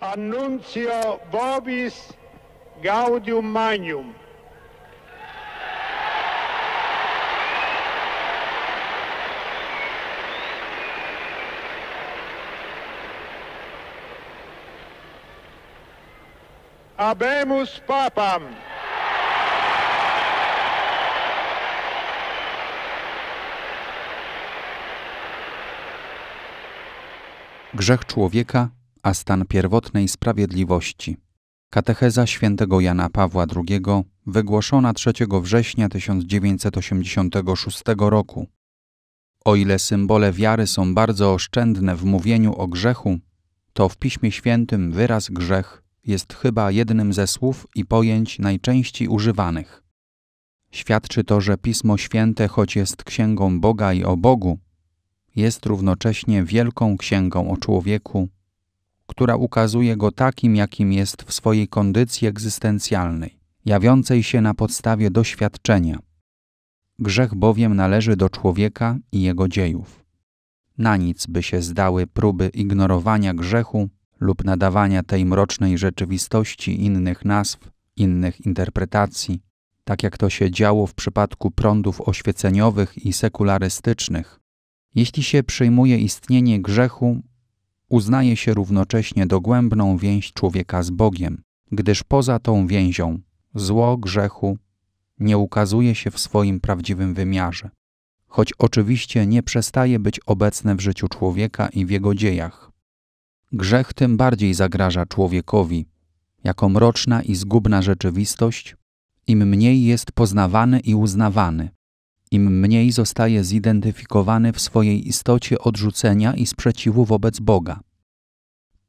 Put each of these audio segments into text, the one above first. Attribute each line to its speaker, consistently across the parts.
Speaker 1: Annuncio Vobis Gaudium Magnum. Abemus Papam. Grzech człowieka a stan pierwotnej sprawiedliwości. Katecheza świętego Jana Pawła II, wygłoszona 3 września 1986 roku. O ile symbole wiary są bardzo oszczędne w mówieniu o grzechu, to w Piśmie Świętym wyraz grzech jest chyba jednym ze słów i pojęć najczęściej używanych. Świadczy to, że Pismo Święte, choć jest księgą Boga i o Bogu, jest równocześnie wielką księgą o człowieku, która ukazuje go takim, jakim jest w swojej kondycji egzystencjalnej, jawiącej się na podstawie doświadczenia. Grzech bowiem należy do człowieka i jego dziejów. Na nic by się zdały próby ignorowania grzechu lub nadawania tej mrocznej rzeczywistości innych nazw, innych interpretacji, tak jak to się działo w przypadku prądów oświeceniowych i sekularystycznych. Jeśli się przyjmuje istnienie grzechu, uznaje się równocześnie dogłębną więź człowieka z Bogiem, gdyż poza tą więzią zło grzechu nie ukazuje się w swoim prawdziwym wymiarze, choć oczywiście nie przestaje być obecne w życiu człowieka i w jego dziejach. Grzech tym bardziej zagraża człowiekowi, jako mroczna i zgubna rzeczywistość, im mniej jest poznawany i uznawany, im mniej zostaje zidentyfikowany w swojej istocie odrzucenia i sprzeciwu wobec Boga.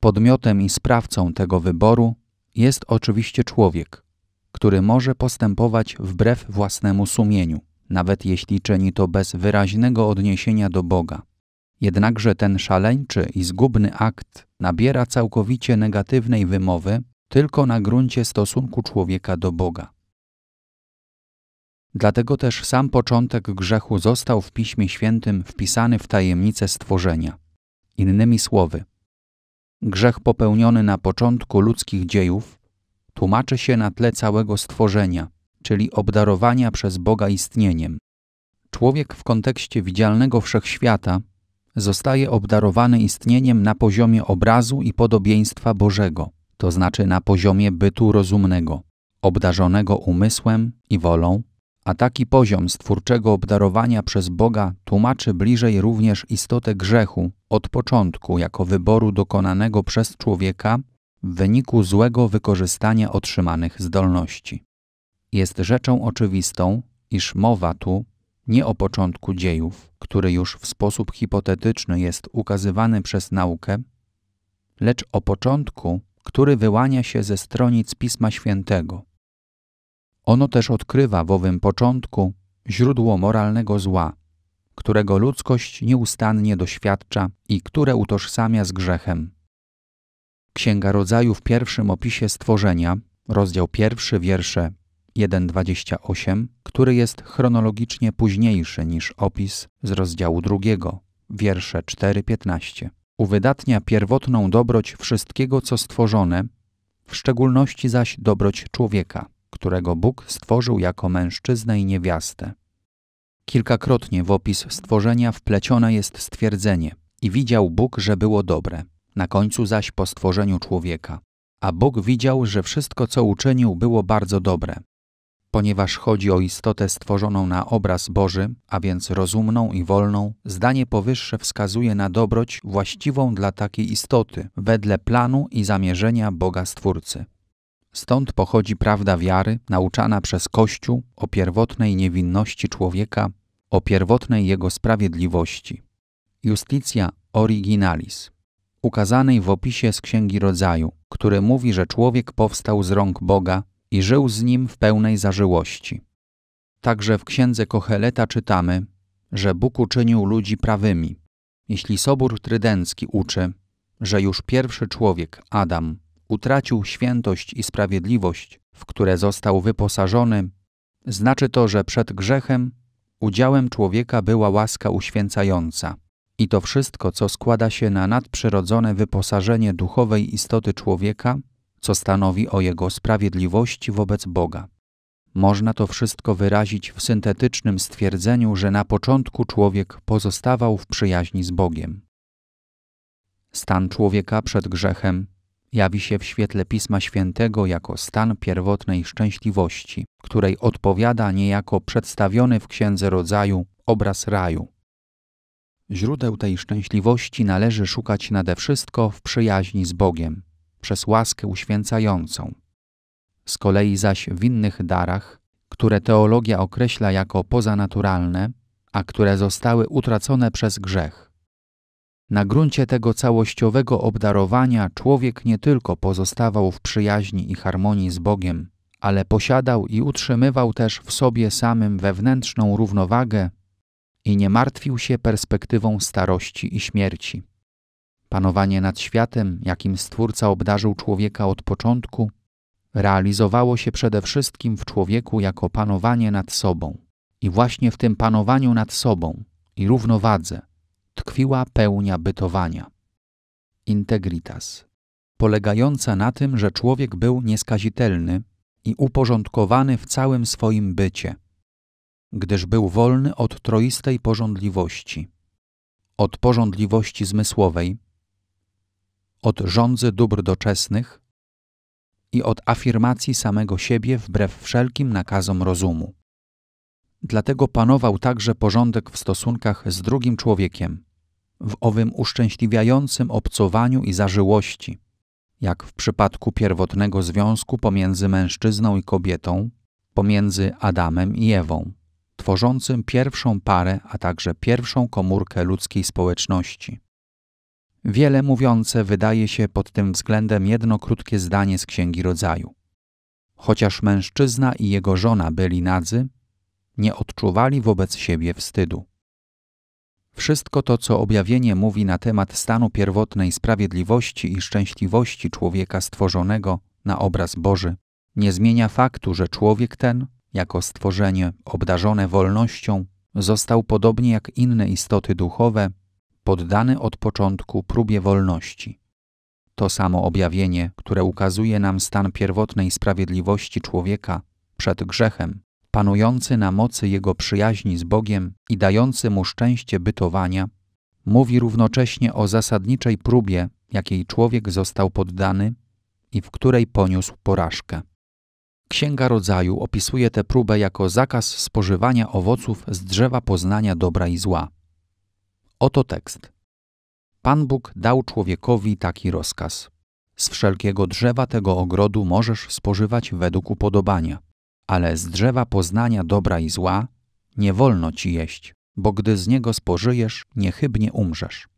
Speaker 1: Podmiotem i sprawcą tego wyboru jest oczywiście człowiek, który może postępować wbrew własnemu sumieniu, nawet jeśli czyni to bez wyraźnego odniesienia do Boga. Jednakże ten szaleńczy i zgubny akt nabiera całkowicie negatywnej wymowy tylko na gruncie stosunku człowieka do Boga. Dlatego też sam początek grzechu został w Piśmie Świętym wpisany w tajemnicę stworzenia. Innymi słowy, grzech popełniony na początku ludzkich dziejów tłumaczy się na tle całego stworzenia, czyli obdarowania przez Boga istnieniem. Człowiek w kontekście widzialnego wszechświata zostaje obdarowany istnieniem na poziomie obrazu i podobieństwa Bożego, to znaczy na poziomie bytu rozumnego, obdarzonego umysłem i wolą, a taki poziom stwórczego obdarowania przez Boga tłumaczy bliżej również istotę grzechu od początku jako wyboru dokonanego przez człowieka w wyniku złego wykorzystania otrzymanych zdolności. Jest rzeczą oczywistą, iż mowa tu nie o początku dziejów, który już w sposób hipotetyczny jest ukazywany przez naukę, lecz o początku, który wyłania się ze stronic Pisma Świętego, ono też odkrywa w owym początku źródło moralnego zła, którego ludzkość nieustannie doświadcza i które utożsamia z grzechem. Księga Rodzaju w pierwszym opisie stworzenia, rozdział pierwszy, wiersze 1.28, który jest chronologicznie późniejszy niż opis z rozdziału drugiego, wiersze 4.15. Uwydatnia pierwotną dobroć wszystkiego, co stworzone, w szczególności zaś dobroć człowieka którego Bóg stworzył jako mężczyznę i niewiastę. Kilkakrotnie w opis stworzenia wplecione jest stwierdzenie i widział Bóg, że było dobre, na końcu zaś po stworzeniu człowieka. A Bóg widział, że wszystko, co uczynił, było bardzo dobre. Ponieważ chodzi o istotę stworzoną na obraz Boży, a więc rozumną i wolną, zdanie powyższe wskazuje na dobroć właściwą dla takiej istoty, wedle planu i zamierzenia Boga Stwórcy. Stąd pochodzi prawda wiary nauczana przez Kościół o pierwotnej niewinności człowieka, o pierwotnej jego sprawiedliwości. Justitia originalis, ukazanej w opisie z Księgi Rodzaju, który mówi, że człowiek powstał z rąk Boga i żył z nim w pełnej zażyłości. Także w Księdze Kocheleta czytamy, że Bóg uczynił ludzi prawymi. Jeśli Sobór Trydencki uczy, że już pierwszy człowiek, Adam, utracił świętość i sprawiedliwość, w które został wyposażony, znaczy to, że przed grzechem udziałem człowieka była łaska uświęcająca. I to wszystko, co składa się na nadprzyrodzone wyposażenie duchowej istoty człowieka, co stanowi o jego sprawiedliwości wobec Boga. Można to wszystko wyrazić w syntetycznym stwierdzeniu, że na początku człowiek pozostawał w przyjaźni z Bogiem. Stan człowieka przed grzechem jawi się w świetle Pisma Świętego jako stan pierwotnej szczęśliwości, której odpowiada niejako przedstawiony w Księdze Rodzaju obraz raju. Źródeł tej szczęśliwości należy szukać nade wszystko w przyjaźni z Bogiem, przez łaskę uświęcającą. Z kolei zaś w innych darach, które teologia określa jako pozanaturalne, a które zostały utracone przez grzech, na gruncie tego całościowego obdarowania człowiek nie tylko pozostawał w przyjaźni i harmonii z Bogiem, ale posiadał i utrzymywał też w sobie samym wewnętrzną równowagę i nie martwił się perspektywą starości i śmierci. Panowanie nad światem, jakim Stwórca obdarzył człowieka od początku, realizowało się przede wszystkim w człowieku jako panowanie nad sobą. I właśnie w tym panowaniu nad sobą i równowadze tkwiła pełnia bytowania. Integritas. Polegająca na tym, że człowiek był nieskazitelny i uporządkowany w całym swoim bycie, gdyż był wolny od troistej porządliwości, od porządliwości zmysłowej, od rządzy dóbr doczesnych i od afirmacji samego siebie wbrew wszelkim nakazom rozumu. Dlatego panował także porządek w stosunkach z drugim człowiekiem, w owym uszczęśliwiającym obcowaniu i zażyłości, jak w przypadku pierwotnego związku pomiędzy mężczyzną i kobietą, pomiędzy Adamem i Ewą, tworzącym pierwszą parę, a także pierwszą komórkę ludzkiej społeczności. Wiele mówiące wydaje się pod tym względem jedno krótkie zdanie z Księgi Rodzaju. Chociaż mężczyzna i jego żona byli nadzy, nie odczuwali wobec siebie wstydu. Wszystko to, co objawienie mówi na temat stanu pierwotnej sprawiedliwości i szczęśliwości człowieka stworzonego na obraz Boży, nie zmienia faktu, że człowiek ten, jako stworzenie obdarzone wolnością, został podobnie jak inne istoty duchowe, poddany od początku próbie wolności. To samo objawienie, które ukazuje nam stan pierwotnej sprawiedliwości człowieka przed grzechem, panujący na mocy jego przyjaźni z Bogiem i dający mu szczęście bytowania, mówi równocześnie o zasadniczej próbie, jakiej człowiek został poddany i w której poniósł porażkę. Księga Rodzaju opisuje tę próbę jako zakaz spożywania owoców z drzewa poznania dobra i zła. Oto tekst. Pan Bóg dał człowiekowi taki rozkaz. Z wszelkiego drzewa tego ogrodu możesz spożywać według upodobania – ale z drzewa poznania dobra i zła nie wolno ci jeść, bo gdy z niego spożyjesz, niechybnie umrzesz.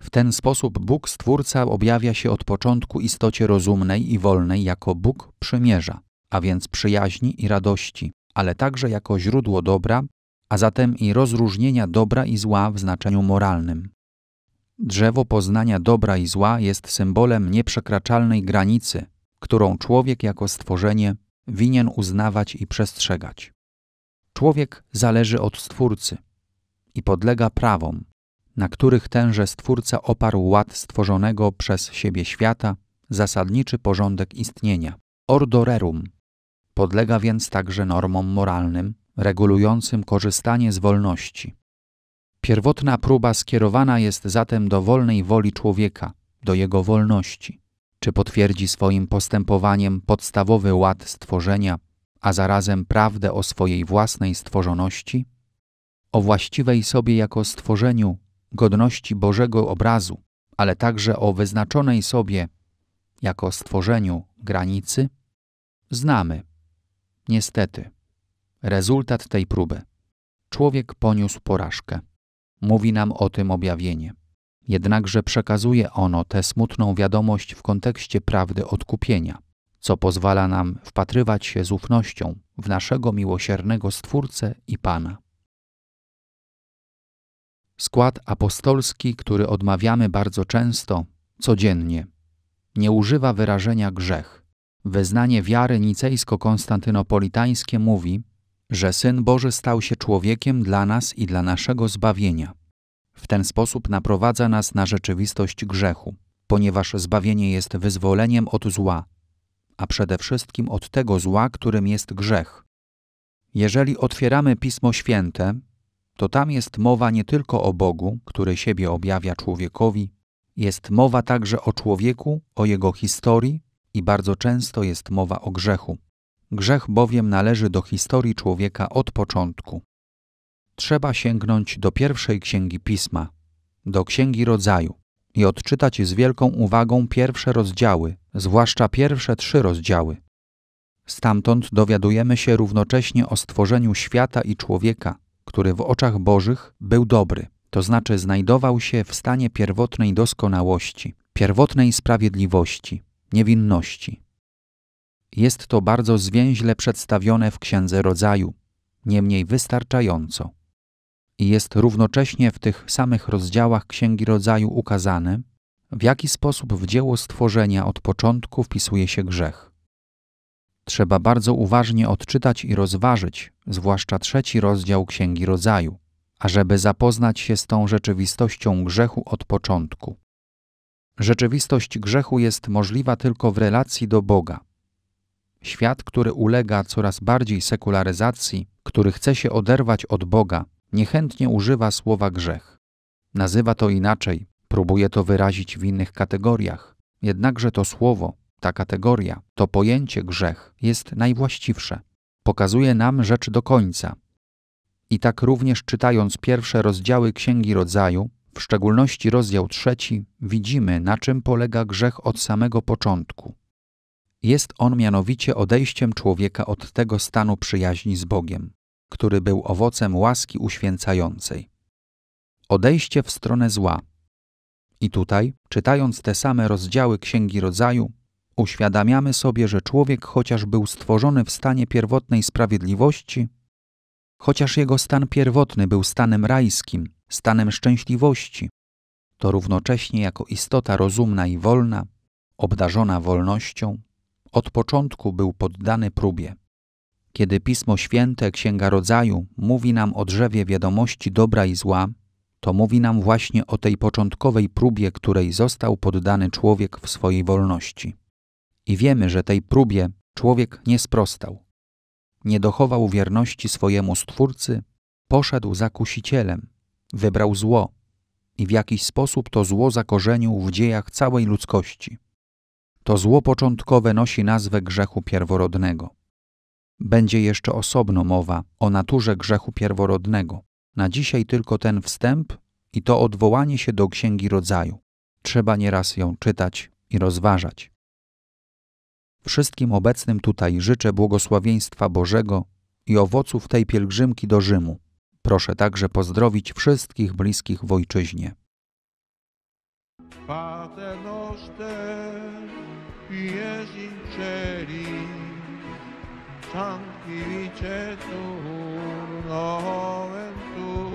Speaker 1: W ten sposób Bóg Stwórca objawia się od początku istocie rozumnej i wolnej jako Bóg przymierza, a więc przyjaźni i radości, ale także jako źródło dobra, a zatem i rozróżnienia dobra i zła w znaczeniu moralnym. Drzewo poznania dobra i zła jest symbolem nieprzekraczalnej granicy, którą człowiek jako stworzenie winien uznawać i przestrzegać. Człowiek zależy od Stwórcy i podlega prawom, na których tenże Stwórca oparł ład stworzonego przez siebie świata, zasadniczy porządek istnienia, ordo rerum. Podlega więc także normom moralnym, regulującym korzystanie z wolności. Pierwotna próba skierowana jest zatem do wolnej woli człowieka, do jego wolności. Czy potwierdzi swoim postępowaniem podstawowy ład stworzenia, a zarazem prawdę o swojej własnej stworzoności? O właściwej sobie jako stworzeniu godności Bożego obrazu, ale także o wyznaczonej sobie jako stworzeniu granicy? Znamy. Niestety. Rezultat tej próby. Człowiek poniósł porażkę. Mówi nam o tym objawienie jednakże przekazuje ono tę smutną wiadomość w kontekście prawdy odkupienia, co pozwala nam wpatrywać się z ufnością w naszego miłosiernego Stwórcę i Pana. Skład apostolski, który odmawiamy bardzo często, codziennie, nie używa wyrażenia grzech. Wyznanie wiary nicejsko-konstantynopolitańskie mówi, że Syn Boży stał się człowiekiem dla nas i dla naszego zbawienia. W ten sposób naprowadza nas na rzeczywistość grzechu, ponieważ zbawienie jest wyzwoleniem od zła, a przede wszystkim od tego zła, którym jest grzech. Jeżeli otwieramy Pismo Święte, to tam jest mowa nie tylko o Bogu, który siebie objawia człowiekowi, jest mowa także o człowieku, o jego historii i bardzo często jest mowa o grzechu. Grzech bowiem należy do historii człowieka od początku trzeba sięgnąć do pierwszej księgi pisma, do księgi rodzaju i odczytać z wielką uwagą pierwsze rozdziały, zwłaszcza pierwsze trzy rozdziały. Stamtąd dowiadujemy się równocześnie o stworzeniu świata i człowieka, który w oczach Bożych był dobry, to znaczy znajdował się w stanie pierwotnej doskonałości, pierwotnej sprawiedliwości, niewinności. Jest to bardzo zwięźle przedstawione w Księdze Rodzaju, niemniej wystarczająco i jest równocześnie w tych samych rozdziałach Księgi Rodzaju ukazane, w jaki sposób w dzieło stworzenia od początku wpisuje się grzech. Trzeba bardzo uważnie odczytać i rozważyć, zwłaszcza trzeci rozdział Księgi Rodzaju, ażeby zapoznać się z tą rzeczywistością grzechu od początku. Rzeczywistość grzechu jest możliwa tylko w relacji do Boga. Świat, który ulega coraz bardziej sekularyzacji, który chce się oderwać od Boga, niechętnie używa słowa grzech. Nazywa to inaczej, próbuje to wyrazić w innych kategoriach. Jednakże to słowo, ta kategoria, to pojęcie grzech jest najwłaściwsze. Pokazuje nam rzecz do końca. I tak również czytając pierwsze rozdziały Księgi Rodzaju, w szczególności rozdział trzeci, widzimy, na czym polega grzech od samego początku. Jest on mianowicie odejściem człowieka od tego stanu przyjaźni z Bogiem który był owocem łaski uświęcającej. Odejście w stronę zła. I tutaj, czytając te same rozdziały Księgi Rodzaju, uświadamiamy sobie, że człowiek chociaż był stworzony w stanie pierwotnej sprawiedliwości, chociaż jego stan pierwotny był stanem rajskim, stanem szczęśliwości, to równocześnie jako istota rozumna i wolna, obdarzona wolnością, od początku był poddany próbie. Kiedy Pismo Święte, Księga Rodzaju, mówi nam o drzewie wiadomości dobra i zła, to mówi nam właśnie o tej początkowej próbie, której został poddany człowiek w swojej wolności. I wiemy, że tej próbie człowiek nie sprostał. Nie dochował wierności swojemu Stwórcy, poszedł za kusicielem, wybrał zło i w jakiś sposób to zło zakorzenił w dziejach całej ludzkości. To zło początkowe nosi nazwę grzechu pierworodnego. Będzie jeszcze osobno mowa o naturze grzechu pierworodnego. Na dzisiaj tylko ten wstęp i to odwołanie się do Księgi Rodzaju. Trzeba nieraz ją czytać i rozważać. Wszystkim obecnym tutaj życzę błogosławieństwa Bożego i owoców tej pielgrzymki do Rzymu. Proszę także pozdrowić wszystkich bliskich w ojczyźnie. Pater noster, stanchi vice tu, ventù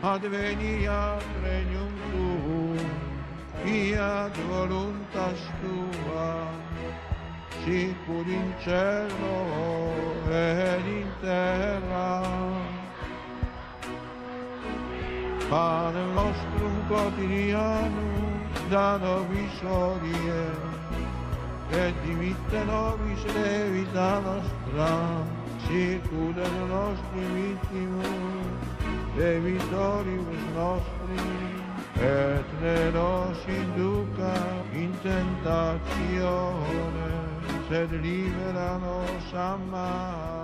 Speaker 1: advenia regnum tu, fiat voluntas tua sicur in cielo ed in terra Pane nostrum quotidianum da nobis odie che dimittano vita nostra, circudano nostri vittimus, e vittoribus nostri, e ne nos induca in tentazione, se libera nos a